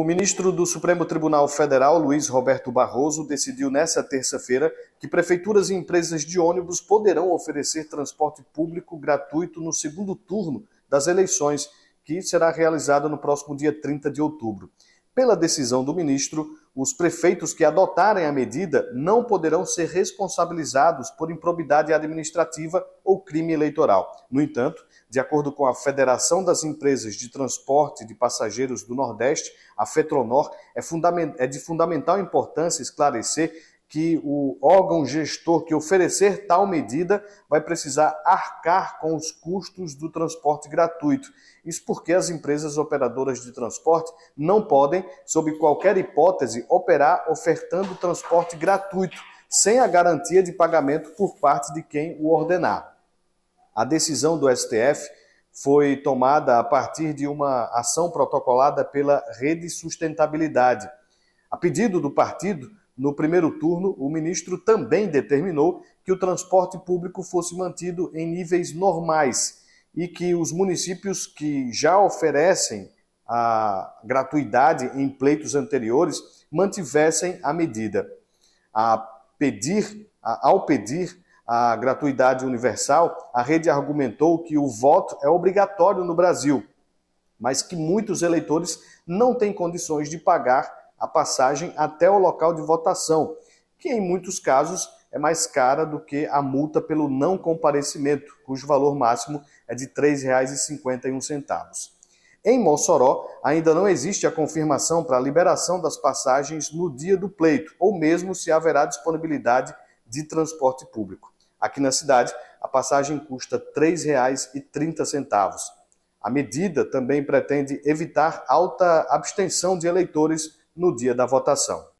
O ministro do Supremo Tribunal Federal, Luiz Roberto Barroso, decidiu nesta terça-feira que prefeituras e empresas de ônibus poderão oferecer transporte público gratuito no segundo turno das eleições, que será realizada no próximo dia 30 de outubro. Pela decisão do ministro, os prefeitos que adotarem a medida não poderão ser responsabilizados por improbidade administrativa ou crime eleitoral. No entanto, de acordo com a Federação das Empresas de Transporte de Passageiros do Nordeste, a FETRONOR, é, é de fundamental importância esclarecer que o órgão gestor que oferecer tal medida vai precisar arcar com os custos do transporte gratuito. Isso porque as empresas operadoras de transporte não podem, sob qualquer hipótese, operar ofertando transporte gratuito, sem a garantia de pagamento por parte de quem o ordenar. A decisão do STF foi tomada a partir de uma ação protocolada pela Rede Sustentabilidade. A pedido do partido, no primeiro turno, o ministro também determinou que o transporte público fosse mantido em níveis normais e que os municípios que já oferecem a gratuidade em pleitos anteriores mantivessem a medida. A pedir, ao pedir a gratuidade universal, a rede argumentou que o voto é obrigatório no Brasil, mas que muitos eleitores não têm condições de pagar a passagem até o local de votação, que em muitos casos é mais cara do que a multa pelo não comparecimento, cujo valor máximo é de R$ 3,51. Em Mossoró, ainda não existe a confirmação para a liberação das passagens no dia do pleito, ou mesmo se haverá disponibilidade de transporte público. Aqui na cidade, a passagem custa R$ 3,30. A medida também pretende evitar alta abstenção de eleitores no dia da votação.